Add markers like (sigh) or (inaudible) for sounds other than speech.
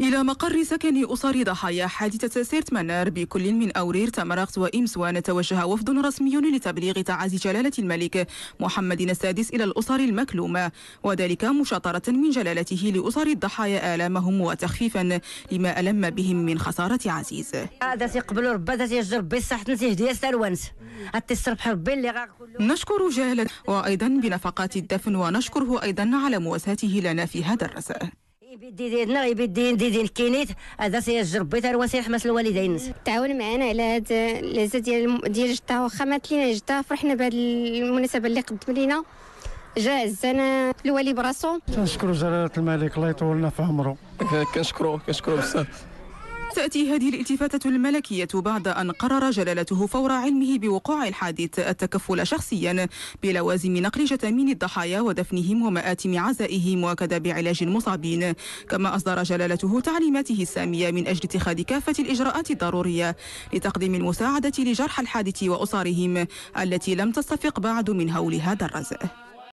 إلى مقر سكن أسر ضحايا حادثة سيرت منار بكل من أورير تمرغت وإمس توجه وفد رسمي لتبليغ تعازي جلالة الملك محمد السادس إلى الأسر المكلومة وذلك مشاطرة من جلالته لأسر الضحايا آلامهم وتخفيفا لما ألم بهم من خسارة عزيز نشكر جلالة وأيضا بنفقات الدفن ونشكره أيضا على مواساته لنا في هذا الرسائل يبدي ديالنا يبدي ديدين كينيت هذا سيرجي ربي تروى حماس الوالدين تعاون معنا على هاد العزه ديال ديال جده واخا مات لينا جده فرحنا بهاد المناسبه اللي قدم لينا جا عزانا الوالي براسو كنشكرو جلاله الملك الله يطول لنا في عمره (laughs) كنشكرو كنشكرو بزاف تأتي هذه الالتفاتة الملكية بعد أن قرر جلالته فور علمه بوقوع الحادث التكفل شخصيا بلوازم نقل جثامين الضحايا ودفنهم ومآتم عزائهم وكذا بعلاج المصابين كما أصدر جلالته تعليماته السامية من أجل اتخاذ كافة الإجراءات الضرورية لتقديم المساعدة لجرحى الحادث وأسرهم التي لم تستفق بعد من هول هذا الرزق